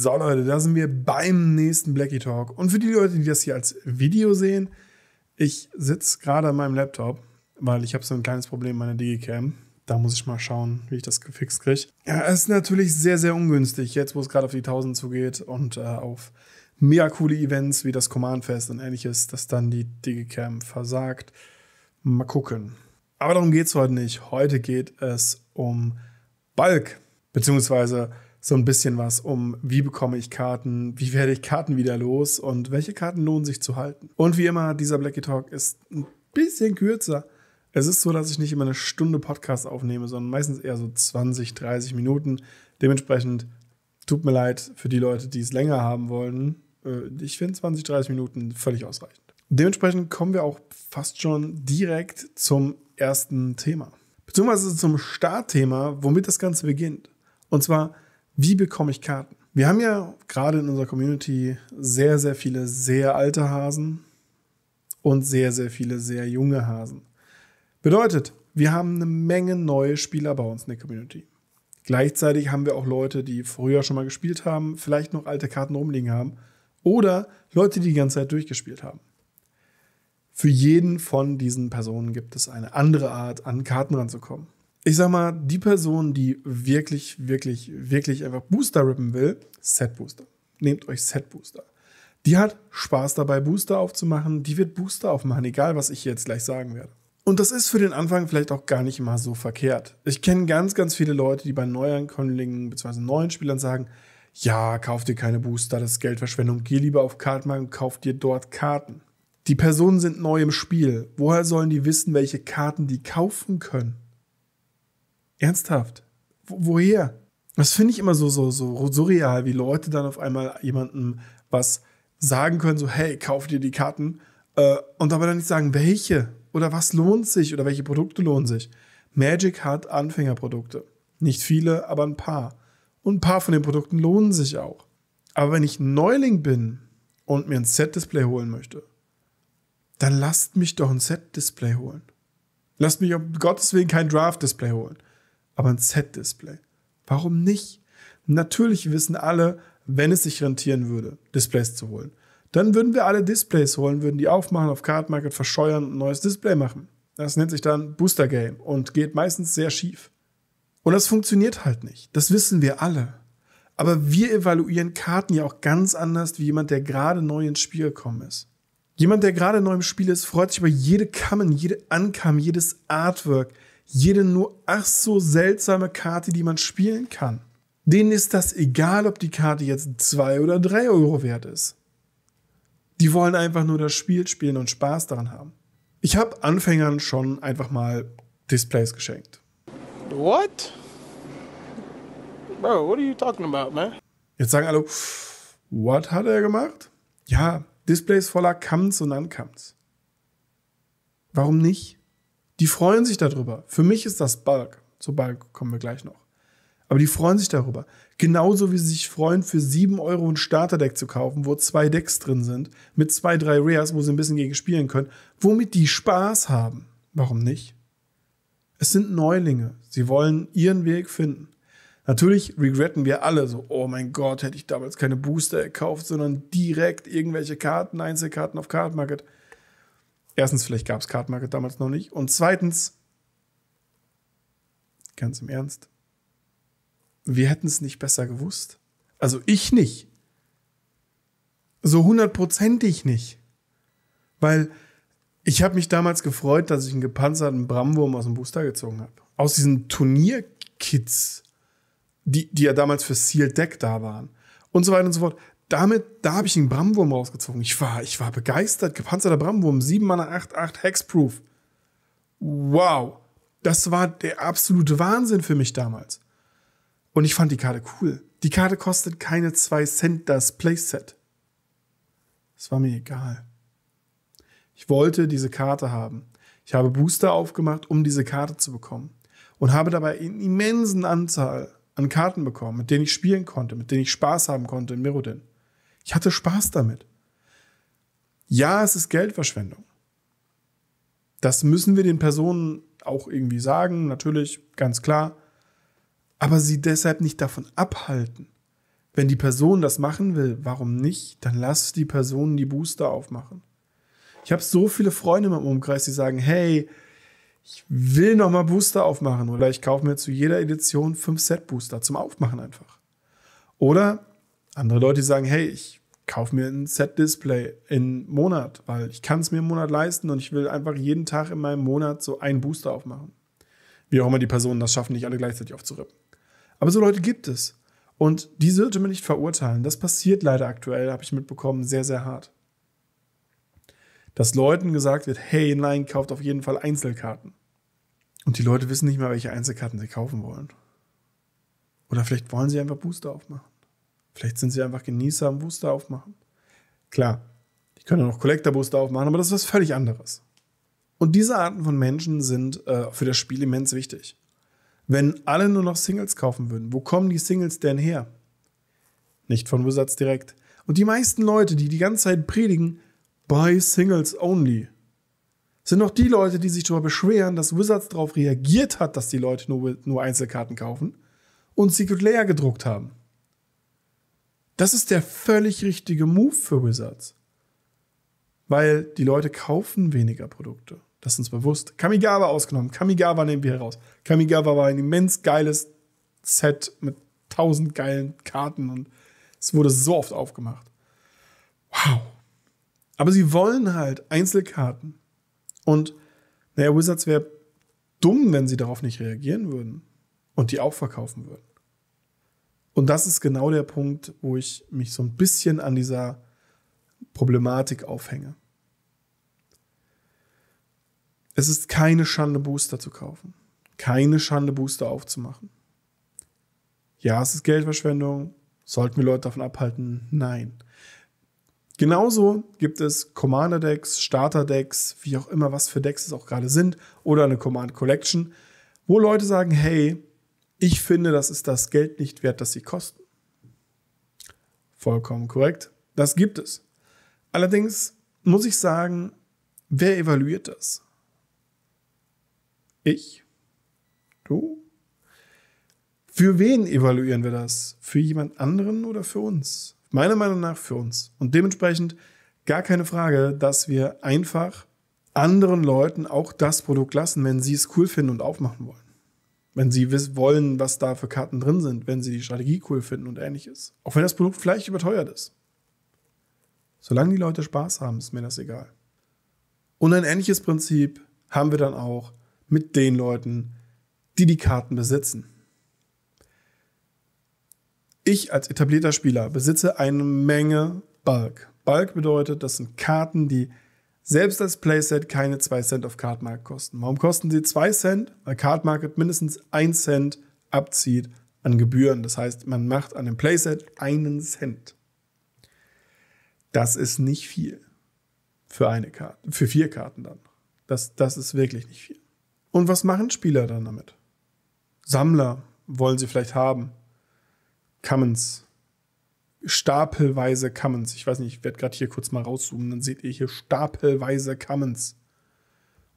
So Leute, da sind wir beim nächsten Blackie Talk. Und für die Leute, die das hier als Video sehen, ich sitze gerade an meinem Laptop, weil ich habe so ein kleines Problem mit meiner Digicam. Da muss ich mal schauen, wie ich das gefixt kriege. Ja, es ist natürlich sehr, sehr ungünstig, jetzt wo es gerade auf die 1000 zugeht und äh, auf mega coole Events wie das Command Fest und ähnliches, dass dann die Digicam versagt. Mal gucken. Aber darum geht es heute nicht. Heute geht es um Bulk, beziehungsweise so ein bisschen was um, wie bekomme ich Karten, wie werde ich Karten wieder los und welche Karten lohnen sich zu halten. Und wie immer, dieser Blackie Talk ist ein bisschen kürzer. Es ist so, dass ich nicht immer eine Stunde Podcast aufnehme, sondern meistens eher so 20, 30 Minuten. Dementsprechend tut mir leid für die Leute, die es länger haben wollen. Äh, ich finde 20, 30 Minuten völlig ausreichend. Dementsprechend kommen wir auch fast schon direkt zum ersten Thema. Beziehungsweise zum Startthema, womit das Ganze beginnt. Und zwar wie bekomme ich Karten? Wir haben ja gerade in unserer Community sehr, sehr viele sehr alte Hasen und sehr, sehr viele sehr junge Hasen. Bedeutet, wir haben eine Menge neue Spieler bei uns in der Community. Gleichzeitig haben wir auch Leute, die früher schon mal gespielt haben, vielleicht noch alte Karten rumliegen haben oder Leute, die die ganze Zeit durchgespielt haben. Für jeden von diesen Personen gibt es eine andere Art, an Karten ranzukommen ich sag mal, die Person, die wirklich, wirklich, wirklich einfach Booster rippen will, Set Booster. Nehmt euch Set Booster. Die hat Spaß dabei, Booster aufzumachen. Die wird Booster aufmachen, egal was ich jetzt gleich sagen werde. Und das ist für den Anfang vielleicht auch gar nicht mal so verkehrt. Ich kenne ganz, ganz viele Leute, die bei Neuankömmlingen bzw. neuen Spielern sagen, ja, kauf dir keine Booster, das ist Geldverschwendung, geh lieber auf Kartmarkt und kauf dir dort Karten. Die Personen sind neu im Spiel. Woher sollen die wissen, welche Karten die kaufen können? Ernsthaft? Wo, woher? Das finde ich immer so, so, so surreal, wie Leute dann auf einmal jemandem was sagen können, so, hey, kauf dir die Karten. Äh, und dabei dann nicht sagen, welche oder was lohnt sich oder welche Produkte lohnen sich. Magic hat Anfängerprodukte. Nicht viele, aber ein paar. Und ein paar von den Produkten lohnen sich auch. Aber wenn ich Neuling bin und mir ein Set-Display holen möchte, dann lasst mich doch ein Set-Display holen. Lasst mich um Gottes Willen kein Draft-Display holen aber ein Z-Display. Warum nicht? Natürlich wissen alle, wenn es sich rentieren würde, Displays zu holen. Dann würden wir alle Displays holen, würden die aufmachen, auf Card Market verscheuern und ein neues Display machen. Das nennt sich dann Booster Game und geht meistens sehr schief. Und das funktioniert halt nicht. Das wissen wir alle. Aber wir evaluieren Karten ja auch ganz anders wie jemand, der gerade neu ins Spiel gekommen ist. Jemand, der gerade neu im Spiel ist, freut sich über jede Kammen, jede Ankam, jedes Artwork, jede nur ach so seltsame Karte, die man spielen kann. Denen ist das egal, ob die Karte jetzt 2 oder 3 Euro wert ist. Die wollen einfach nur das Spiel spielen und Spaß daran haben. Ich habe Anfängern schon einfach mal Displays geschenkt. What? Bro, what are you talking about, man? Jetzt sagen alle, what hat er gemacht? Ja, Displays voller Kamms und Ankamms. Warum nicht? Die freuen sich darüber. Für mich ist das Balk. Zu Balk kommen wir gleich noch. Aber die freuen sich darüber. Genauso wie sie sich freuen, für 7 Euro ein Starterdeck zu kaufen, wo zwei Decks drin sind, mit zwei, drei Rares, wo sie ein bisschen gegen spielen können, womit die Spaß haben. Warum nicht? Es sind Neulinge. Sie wollen ihren Weg finden. Natürlich regretten wir alle so, oh mein Gott, hätte ich damals keine Booster gekauft, sondern direkt irgendwelche Karten, Einzelkarten auf Card Market. Erstens, vielleicht gab es Card Market damals noch nicht. Und zweitens, ganz im Ernst, wir hätten es nicht besser gewusst. Also ich nicht. So hundertprozentig nicht. Weil ich habe mich damals gefreut, dass ich einen gepanzerten Bramwurm aus dem Booster gezogen habe. Aus diesen Turnierkits, die, die ja damals für Sealed Deck da waren. Und so weiter und so fort damit, da habe ich einen Bramwurm rausgezogen. Ich war, ich war begeistert. Gepanzerter Bramwurm, 7 Mana 8, 8 Hexproof. Wow. Das war der absolute Wahnsinn für mich damals. Und ich fand die Karte cool. Die Karte kostet keine 2 Cent das Playset. Es war mir egal. Ich wollte diese Karte haben. Ich habe Booster aufgemacht, um diese Karte zu bekommen. Und habe dabei eine immensen Anzahl an Karten bekommen, mit denen ich spielen konnte, mit denen ich Spaß haben konnte in Mirrodin. Ich hatte Spaß damit. Ja, es ist Geldverschwendung. Das müssen wir den Personen auch irgendwie sagen, natürlich, ganz klar. Aber sie deshalb nicht davon abhalten. Wenn die Person das machen will, warum nicht? Dann lass die Person die Booster aufmachen. Ich habe so viele Freunde in meinem Umkreis, die sagen, hey, ich will nochmal Booster aufmachen oder ich kaufe mir zu jeder Edition fünf Set Booster zum Aufmachen einfach. Oder andere Leute, sagen, hey, ich kauf mir ein Set-Display im Monat, weil ich kann es mir im Monat leisten und ich will einfach jeden Tag in meinem Monat so einen Booster aufmachen. Wie auch immer die Personen das schaffen, nicht alle gleichzeitig aufzurippen. Aber so Leute gibt es. Und die sollte man nicht verurteilen. Das passiert leider aktuell, habe ich mitbekommen, sehr, sehr hart. Dass Leuten gesagt wird, hey, nein, kauft auf jeden Fall Einzelkarten. Und die Leute wissen nicht mehr, welche Einzelkarten sie kaufen wollen. Oder vielleicht wollen sie einfach Booster aufmachen. Vielleicht sind sie einfach Genießer am Booster aufmachen. Klar, die können auch Collector-Booster aufmachen, aber das ist was völlig anderes. Und diese Arten von Menschen sind äh, für das Spiel immens wichtig. Wenn alle nur noch Singles kaufen würden, wo kommen die Singles denn her? Nicht von Wizards direkt. Und die meisten Leute, die die ganze Zeit predigen, buy Singles only, sind auch die Leute, die sich darüber beschweren, dass Wizards darauf reagiert hat, dass die Leute nur, nur Einzelkarten kaufen und Secret Layer gedruckt haben. Das ist der völlig richtige Move für Wizards. Weil die Leute kaufen weniger Produkte. Das ist uns bewusst. Kamigawa ausgenommen. Kamigawa nehmen wir heraus. Kamigawa war ein immens geiles Set mit tausend geilen Karten und es wurde so oft aufgemacht. Wow. Aber sie wollen halt Einzelkarten. Und naja, Wizards wäre dumm, wenn sie darauf nicht reagieren würden und die auch verkaufen würden. Und das ist genau der Punkt, wo ich mich so ein bisschen an dieser Problematik aufhänge. Es ist keine Schande, Booster zu kaufen. Keine Schande, Booster aufzumachen. Ja, es ist Geldverschwendung. Sollten wir Leute davon abhalten? Nein. Genauso gibt es Commander-Decks, Starter-Decks, wie auch immer, was für Decks es auch gerade sind, oder eine Command Collection, wo Leute sagen, hey, ich finde, das ist das Geld nicht wert, das sie kosten. Vollkommen korrekt. Das gibt es. Allerdings muss ich sagen, wer evaluiert das? Ich? Du? Für wen evaluieren wir das? Für jemand anderen oder für uns? Meiner Meinung nach für uns. Und dementsprechend gar keine Frage, dass wir einfach anderen Leuten auch das Produkt lassen, wenn sie es cool finden und aufmachen wollen. Wenn sie wissen wollen, was da für Karten drin sind, wenn sie die Strategie cool finden und ähnliches. Auch wenn das Produkt vielleicht überteuert ist. Solange die Leute Spaß haben, ist mir das egal. Und ein ähnliches Prinzip haben wir dann auch mit den Leuten, die die Karten besitzen. Ich als etablierter Spieler besitze eine Menge Bulk. Bulk bedeutet, das sind Karten, die selbst als Playset keine 2 Cent auf Cardmarket kosten. Warum kosten sie 2 Cent? Weil Cardmarket mindestens 1 Cent abzieht an Gebühren. Das heißt, man macht an dem Playset einen Cent. Das ist nicht viel für eine Karte, für vier Karten dann. Das, das ist wirklich nicht viel. Und was machen Spieler dann damit? Sammler wollen sie vielleicht haben. Commons stapelweise Cummins. Ich weiß nicht, ich werde gerade hier kurz mal rauszoomen, dann seht ihr hier stapelweise Cummins.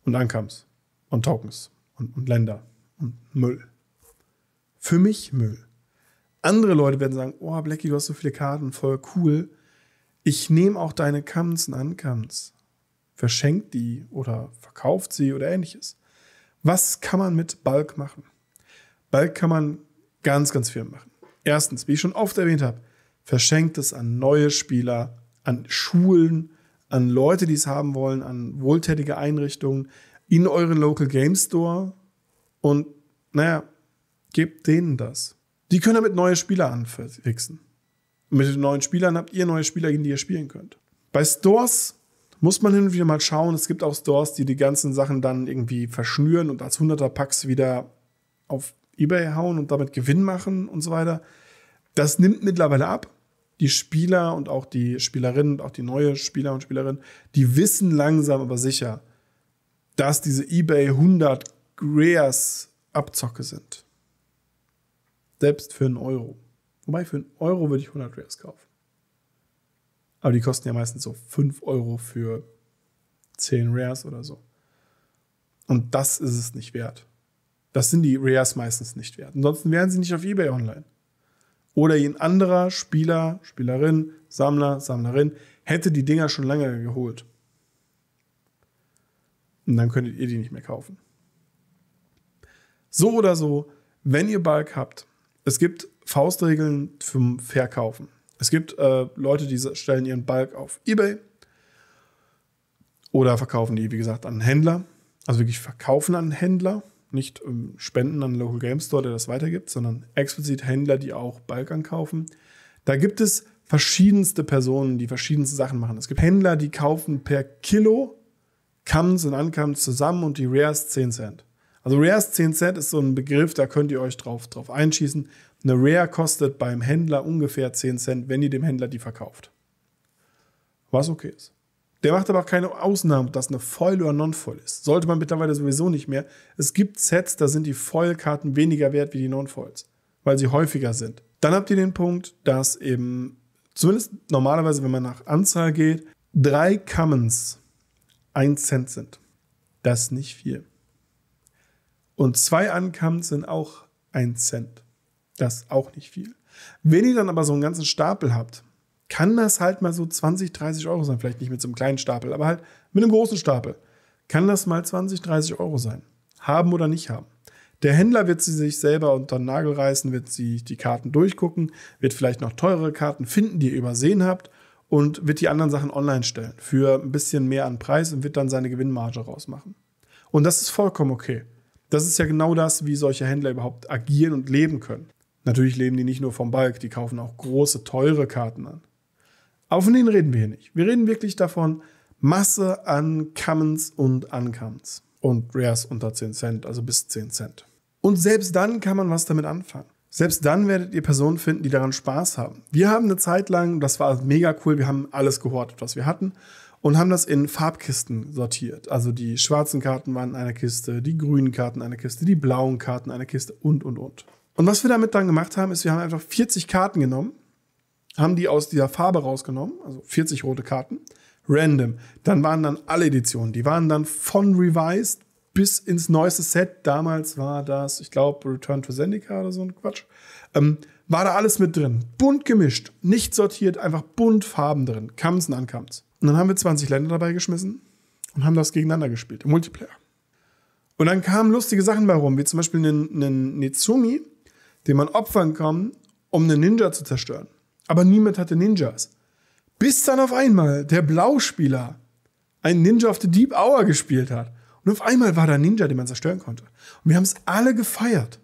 und Ankams und Tokens und, und Länder und Müll. Für mich Müll. Andere Leute werden sagen, oh, Blackie, du hast so viele Karten, voll cool. Ich nehme auch deine Cummins und Uncommons. Verschenkt die oder verkauft sie oder ähnliches. Was kann man mit Bulk machen? Bulk kann man ganz, ganz viel machen. Erstens, wie ich schon oft erwähnt habe, verschenkt es an neue Spieler, an Schulen, an Leute, die es haben wollen, an wohltätige Einrichtungen, in euren Local Game Store und naja, gebt denen das. Die können damit neue Spieler anfixen. Und mit den neuen Spielern habt ihr neue Spieler, gegen die ihr spielen könnt. Bei Stores muss man hin und wieder mal schauen. Es gibt auch Stores, die die ganzen Sachen dann irgendwie verschnüren und als 100er Packs wieder auf eBay hauen und damit Gewinn machen und so weiter. Das nimmt mittlerweile ab. Die Spieler und auch die Spielerinnen und auch die neue Spieler und Spielerinnen, die wissen langsam aber sicher, dass diese eBay 100 Rares Abzocke sind. Selbst für einen Euro. Wobei, für einen Euro würde ich 100 Rares kaufen. Aber die kosten ja meistens so 5 Euro für 10 Rares oder so. Und das ist es nicht wert. Das sind die Rares meistens nicht wert. Ansonsten wären sie nicht auf eBay online oder ein anderer Spieler, Spielerin, Sammler, Sammlerin hätte die Dinger schon lange geholt. Und dann könntet ihr die nicht mehr kaufen. So oder so, wenn ihr Balk habt, es gibt Faustregeln zum Verkaufen. Es gibt äh, Leute, die stellen ihren Balk auf Ebay oder verkaufen die, wie gesagt, an einen Händler. Also wirklich verkaufen an einen Händler nicht ähm, Spenden an Local Game Store, der das weitergibt, sondern explizit Händler, die auch Balkan kaufen. Da gibt es verschiedenste Personen, die verschiedenste Sachen machen. Es gibt Händler, die kaufen per Kilo Comes und Uncomes zusammen und die Rares 10 Cent. Also Rares 10 Cent ist so ein Begriff, da könnt ihr euch drauf, drauf einschießen. Eine Rare kostet beim Händler ungefähr 10 Cent, wenn ihr dem Händler die verkauft. Was okay ist. Der macht aber auch keine Ausnahme, ob das eine Foil oder Non-Foil ist. Sollte man mittlerweile sowieso nicht mehr. Es gibt Sets, da sind die Foil-Karten weniger wert wie die Non-Foils, weil sie häufiger sind. Dann habt ihr den Punkt, dass eben, zumindest normalerweise, wenn man nach Anzahl geht, drei Commons 1 Cent sind. Das ist nicht viel. Und zwei Uncommons sind auch 1 Cent. Das ist auch nicht viel. Wenn ihr dann aber so einen ganzen Stapel habt, kann das halt mal so 20, 30 Euro sein. Vielleicht nicht mit so einem kleinen Stapel, aber halt mit einem großen Stapel. Kann das mal 20, 30 Euro sein. Haben oder nicht haben. Der Händler wird sie sich selber unter den Nagel reißen, wird sie die Karten durchgucken, wird vielleicht noch teurere Karten finden, die ihr übersehen habt und wird die anderen Sachen online stellen für ein bisschen mehr an Preis und wird dann seine Gewinnmarge rausmachen. Und das ist vollkommen okay. Das ist ja genau das, wie solche Händler überhaupt agieren und leben können. Natürlich leben die nicht nur vom Balk, die kaufen auch große, teure Karten an. Auf den reden wir hier nicht. Wir reden wirklich davon, Masse an Commons und Uncommons. Und Rares unter 10 Cent, also bis 10 Cent. Und selbst dann kann man was damit anfangen. Selbst dann werdet ihr Personen finden, die daran Spaß haben. Wir haben eine Zeit lang, das war mega cool, wir haben alles gehortet, was wir hatten und haben das in Farbkisten sortiert. Also die schwarzen Karten waren in einer Kiste, die grünen Karten in einer Kiste, die blauen Karten in einer Kiste und, und, und. Und was wir damit dann gemacht haben, ist, wir haben einfach 40 Karten genommen haben die aus dieser Farbe rausgenommen, also 40 rote Karten, random. Dann waren dann alle Editionen, die waren dann von Revised bis ins neueste Set. Damals war das, ich glaube, Return to Zendika oder so ein Quatsch. Ähm, war da alles mit drin. Bunt gemischt, nicht sortiert, einfach bunt Farben drin. Kam's und ankam's. Und dann haben wir 20 Länder dabei geschmissen und haben das gegeneinander gespielt, im Multiplayer. Und dann kamen lustige Sachen bei rum, wie zum Beispiel einen, einen Nezumi, den man opfern kann, um einen Ninja zu zerstören aber niemand hatte Ninjas. Bis dann auf einmal der Blauspieler einen Ninja of the Deep Hour gespielt hat. Und auf einmal war da ein Ninja, den man zerstören konnte. Und wir haben es alle gefeiert.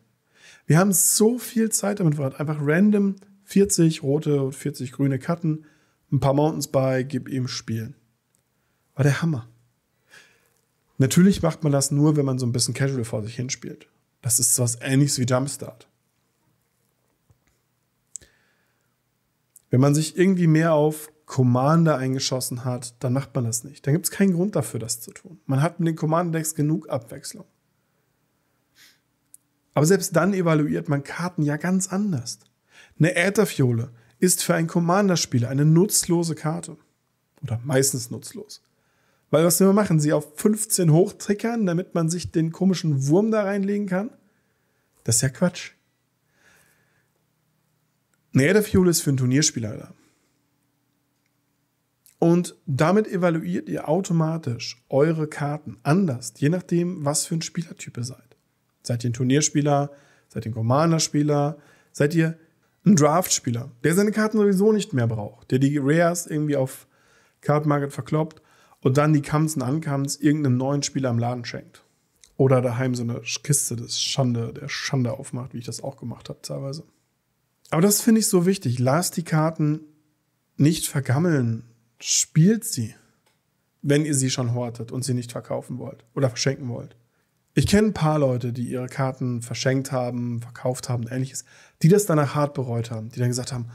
Wir haben so viel Zeit damit verbracht. Einfach random 40 rote und 40 grüne Karten, ein paar Mountains bei, gib ihm spielen. War der Hammer. Natürlich macht man das nur, wenn man so ein bisschen casual vor sich hinspielt. Das ist was ähnliches wie Jumpstart. Wenn man sich irgendwie mehr auf Commander eingeschossen hat, dann macht man das nicht. Dann gibt es keinen Grund dafür, das zu tun. Man hat mit den Commander-Decks genug Abwechslung. Aber selbst dann evaluiert man Karten ja ganz anders. Eine Ätherfiole ist für einen Commander-Spieler eine nutzlose Karte. Oder meistens nutzlos. Weil was wir machen? Sie auf 15 hochtrickern, damit man sich den komischen Wurm da reinlegen kann? Das ist ja Quatsch. Eine Aetherfuel ist für einen Turnierspieler da. Und damit evaluiert ihr automatisch eure Karten anders, je nachdem, was für ein Spielertyp ihr seid. Seid ihr ein Turnierspieler, seid ihr ein Commander-Spieler, seid ihr ein Draft-Spieler, der seine Karten sowieso nicht mehr braucht, der die Rares irgendwie auf Card Market verkloppt und dann die Kams und Uncams irgendeinem neuen Spieler im Laden schenkt. Oder daheim so eine Kiste des Schande, der Schande aufmacht, wie ich das auch gemacht habe teilweise. Aber das finde ich so wichtig. Lasst die Karten nicht vergammeln. Spielt sie, wenn ihr sie schon hortet und sie nicht verkaufen wollt oder verschenken wollt. Ich kenne ein paar Leute, die ihre Karten verschenkt haben, verkauft haben und ähnliches, die das danach hart bereut haben, die dann gesagt haben,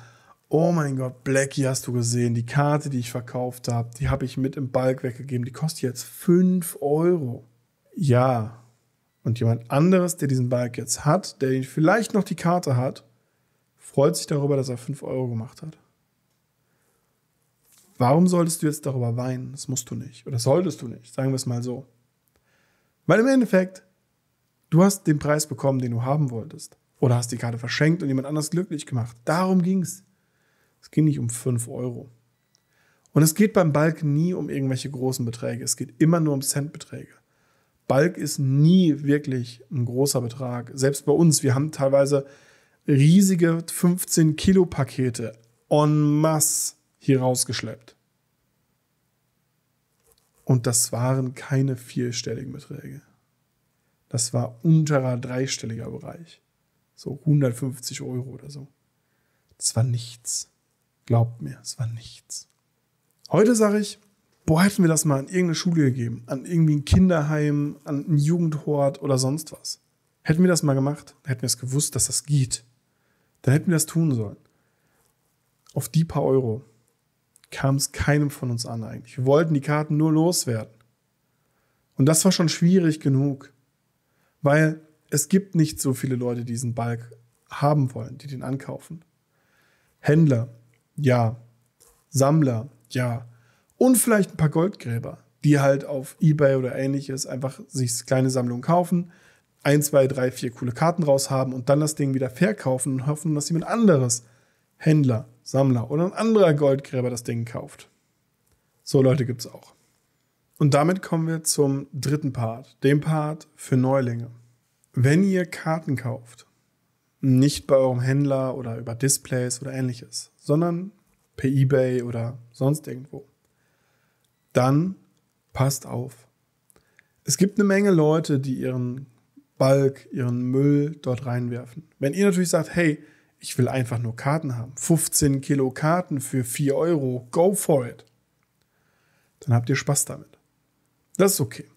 oh mein Gott, Blackie, hast du gesehen, die Karte, die ich verkauft habe, die habe ich mit im Balk weggegeben, die kostet jetzt 5 Euro. Ja. Und jemand anderes, der diesen Balk jetzt hat, der vielleicht noch die Karte hat, freut sich darüber, dass er 5 Euro gemacht hat. Warum solltest du jetzt darüber weinen? Das musst du nicht. Oder solltest du nicht, sagen wir es mal so. Weil im Endeffekt, du hast den Preis bekommen, den du haben wolltest. Oder hast die Karte verschenkt und jemand anders glücklich gemacht. Darum ging es. Es ging nicht um 5 Euro. Und es geht beim Balk nie um irgendwelche großen Beträge. Es geht immer nur um Centbeträge. Balk ist nie wirklich ein großer Betrag. Selbst bei uns, wir haben teilweise riesige 15 Kilo Pakete en masse hier rausgeschleppt. Und das waren keine vierstelligen Beträge. Das war unterer dreistelliger Bereich. So 150 Euro oder so. Das war nichts. Glaubt mir, es war nichts. Heute sage ich, boah, hätten wir das mal an irgendeine Schule gegeben, an irgendwie ein Kinderheim, an einen Jugendhort oder sonst was. Hätten wir das mal gemacht, hätten wir es gewusst, dass das geht. Dann hätten wir das tun sollen. Auf die paar Euro kam es keinem von uns an eigentlich. Wir wollten die Karten nur loswerden. Und das war schon schwierig genug, weil es gibt nicht so viele Leute, die diesen Balk haben wollen, die den ankaufen. Händler, ja. Sammler, ja. Und vielleicht ein paar Goldgräber, die halt auf eBay oder ähnliches einfach sich kleine Sammlungen kaufen, ein, zwei, drei, vier coole Karten raus haben und dann das Ding wieder verkaufen und hoffen, dass jemand anderes, Händler, Sammler oder ein anderer Goldgräber das Ding kauft. So Leute gibt es auch. Und damit kommen wir zum dritten Part, dem Part für Neulinge. Wenn ihr Karten kauft, nicht bei eurem Händler oder über Displays oder ähnliches, sondern per eBay oder sonst irgendwo, dann passt auf. Es gibt eine Menge Leute, die ihren Balk, ihren Müll dort reinwerfen. Wenn ihr natürlich sagt, hey, ich will einfach nur Karten haben, 15 Kilo Karten für 4 Euro, go for it, dann habt ihr Spaß damit. Das ist okay.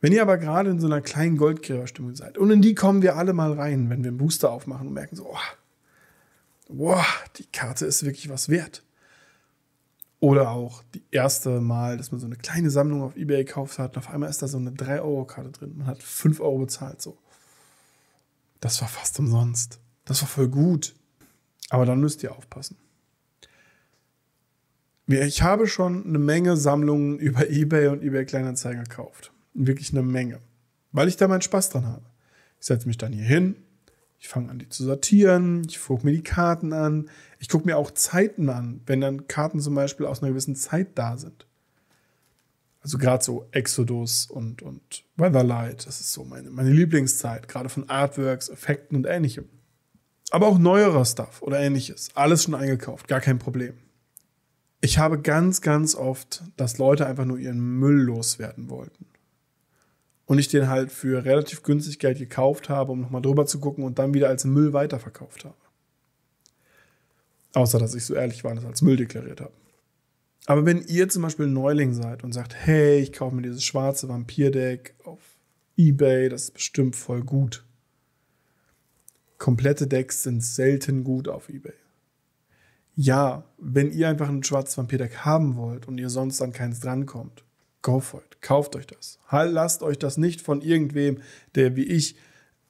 Wenn ihr aber gerade in so einer kleinen Goldgräberstimmung seid, und in die kommen wir alle mal rein, wenn wir einen Booster aufmachen und merken so, oh, die Karte ist wirklich was wert. Oder auch die erste Mal, dass man so eine kleine Sammlung auf Ebay gekauft hat und auf einmal ist da so eine 3-Euro-Karte drin. Man hat 5 Euro bezahlt so. Das war fast umsonst. Das war voll gut. Aber dann müsst ihr aufpassen. Ich habe schon eine Menge Sammlungen über Ebay und Ebay Kleinanzeigen gekauft. Wirklich eine Menge. Weil ich da meinen Spaß dran habe. Ich setze mich dann hier hin, ich fange an, die zu sortieren. Ich gucke mir die Karten an. Ich gucke mir auch Zeiten an, wenn dann Karten zum Beispiel aus einer gewissen Zeit da sind. Also gerade so Exodus und, und Weatherlight, das ist so meine, meine Lieblingszeit, gerade von Artworks, Effekten und ähnlichem. Aber auch neuerer Stuff oder ähnliches. Alles schon eingekauft, gar kein Problem. Ich habe ganz, ganz oft, dass Leute einfach nur ihren Müll loswerden wollten und ich den halt für relativ günstig Geld gekauft habe, um nochmal drüber zu gucken und dann wieder als Müll weiterverkauft habe. Außer dass ich so ehrlich war und das als Müll deklariert habe. Aber wenn ihr zum Beispiel Neuling seid und sagt, hey, ich kaufe mir dieses schwarze Vampir-Deck auf eBay, das ist bestimmt voll gut. Komplette Decks sind selten gut auf eBay. Ja, wenn ihr einfach ein schwarzes Vampir-Deck haben wollt und ihr sonst an keins drankommt, Go for it. Kauft euch das. Halt, lasst euch das nicht von irgendwem, der wie ich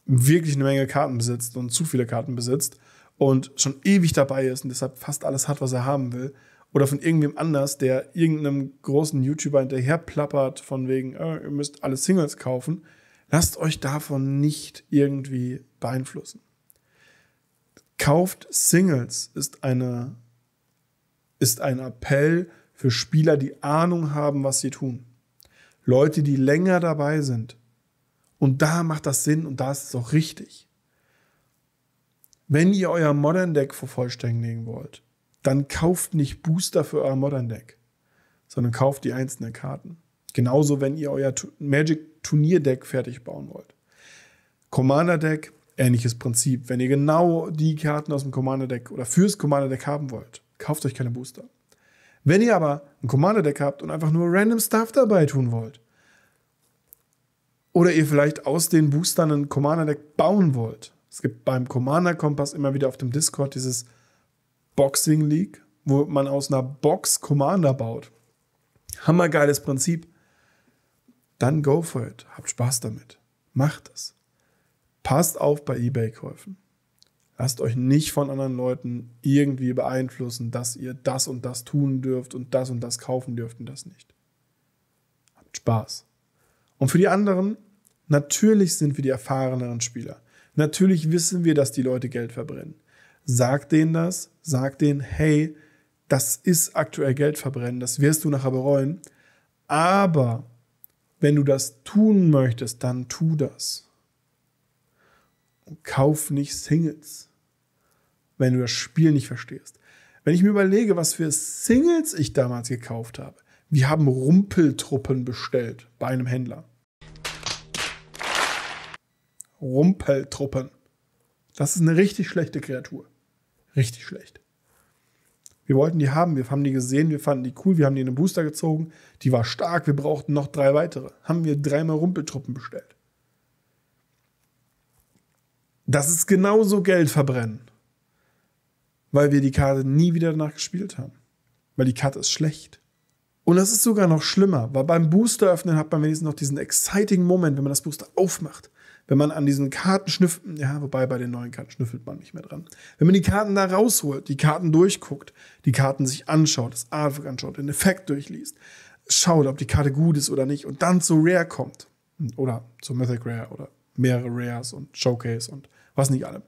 wirklich eine Menge Karten besitzt und zu viele Karten besitzt und schon ewig dabei ist und deshalb fast alles hat, was er haben will. Oder von irgendwem anders, der irgendeinem großen YouTuber hinterher plappert, von wegen, äh, ihr müsst alle Singles kaufen. Lasst euch davon nicht irgendwie beeinflussen. Kauft Singles ist, eine, ist ein Appell für Spieler, die Ahnung haben, was sie tun. Leute, die länger dabei sind. Und da macht das Sinn und da ist es auch richtig. Wenn ihr euer Modern Deck vervollständigen wollt, dann kauft nicht Booster für euer Modern Deck, sondern kauft die einzelnen Karten. Genauso, wenn ihr euer Magic Turnier Deck fertig bauen wollt. Commander Deck, ähnliches Prinzip. Wenn ihr genau die Karten aus dem Commander Deck oder fürs Commander Deck haben wollt, kauft euch keine Booster. Wenn ihr aber ein Commander-Deck habt und einfach nur random Stuff dabei tun wollt, oder ihr vielleicht aus den Boostern ein Commander-Deck bauen wollt, es gibt beim Commander-Kompass immer wieder auf dem Discord dieses Boxing League, wo man aus einer Box Commander baut. Hammergeiles Prinzip. Dann go for it. Habt Spaß damit. Macht es. Passt auf bei Ebay-Käufen. Lasst euch nicht von anderen Leuten irgendwie beeinflussen, dass ihr das und das tun dürft und das und das kaufen dürft und das nicht. Habt Spaß. Und für die anderen, natürlich sind wir die erfahreneren Spieler. Natürlich wissen wir, dass die Leute Geld verbrennen. Sagt denen das, sagt denen, hey, das ist aktuell Geld verbrennen, das wirst du nachher bereuen. Aber wenn du das tun möchtest, dann tu das. kauf nicht Singles wenn du das Spiel nicht verstehst. Wenn ich mir überlege, was für Singles ich damals gekauft habe. Wir haben Rumpeltruppen bestellt bei einem Händler. Rumpeltruppen. Das ist eine richtig schlechte Kreatur. Richtig schlecht. Wir wollten die haben, wir haben die gesehen, wir fanden die cool, wir haben die in den Booster gezogen, die war stark, wir brauchten noch drei weitere. Haben wir dreimal Rumpeltruppen bestellt. Das ist genauso Geld verbrennen weil wir die Karte nie wieder danach gespielt haben. Weil die Karte ist schlecht. Und das ist sogar noch schlimmer, weil beim Booster öffnen hat man wenigstens noch diesen exciting Moment, wenn man das Booster aufmacht. Wenn man an diesen Karten schnüffelt, ja, wobei bei den neuen Karten schnüffelt man nicht mehr dran. Wenn man die Karten da rausholt, die Karten durchguckt, die Karten sich anschaut, das Artwork anschaut, den Effekt durchliest, schaut, ob die Karte gut ist oder nicht und dann zu Rare kommt. Oder zu Mythic Rare oder mehrere Rares und Showcase und was nicht alle.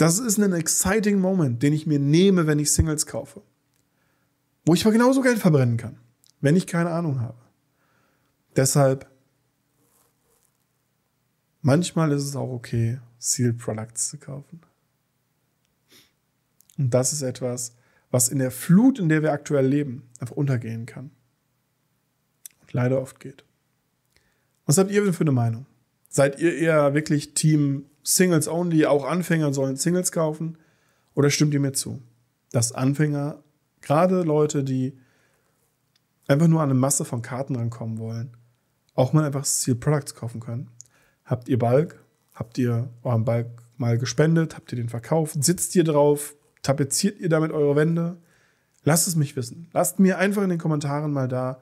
Das ist ein exciting Moment, den ich mir nehme, wenn ich Singles kaufe. Wo ich aber genauso Geld verbrennen kann, wenn ich keine Ahnung habe. Deshalb, manchmal ist es auch okay, Sealed Products zu kaufen. Und das ist etwas, was in der Flut, in der wir aktuell leben, einfach untergehen kann. Und leider oft geht. Was habt ihr denn für eine Meinung? Seid ihr eher wirklich Team Singles only, auch Anfänger sollen Singles kaufen? Oder stimmt ihr mir zu, dass Anfänger, gerade Leute, die einfach nur an eine Masse von Karten rankommen wollen, auch mal einfach Ziel Products kaufen können? Habt ihr Balk? Habt ihr euren Balk mal gespendet? Habt ihr den verkauft? Sitzt ihr drauf? Tapeziert ihr damit eure Wände? Lasst es mich wissen. Lasst mir einfach in den Kommentaren mal da,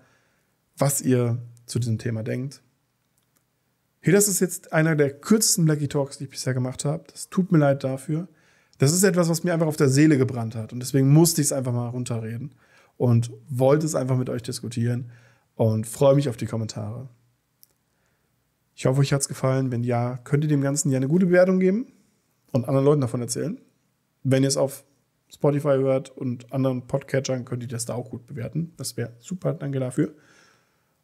was ihr zu diesem Thema denkt. Hey, das ist jetzt einer der kürzesten Blackie Talks, die ich bisher gemacht habe. Das tut mir leid dafür. Das ist etwas, was mir einfach auf der Seele gebrannt hat. Und deswegen musste ich es einfach mal runterreden und wollte es einfach mit euch diskutieren und freue mich auf die Kommentare. Ich hoffe, euch hat es gefallen. Wenn ja, könnt ihr dem Ganzen ja eine gute Bewertung geben und anderen Leuten davon erzählen. Wenn ihr es auf Spotify hört und anderen Podcatchern, könnt ihr das da auch gut bewerten. Das wäre super, danke dafür.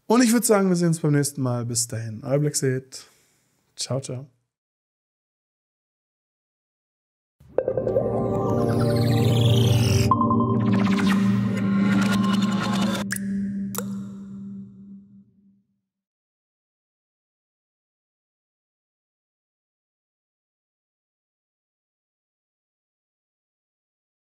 Und ich würde sagen, wir sehen uns beim nächsten Mal. Bis dahin, euer Black Seed. Ciao, ciao.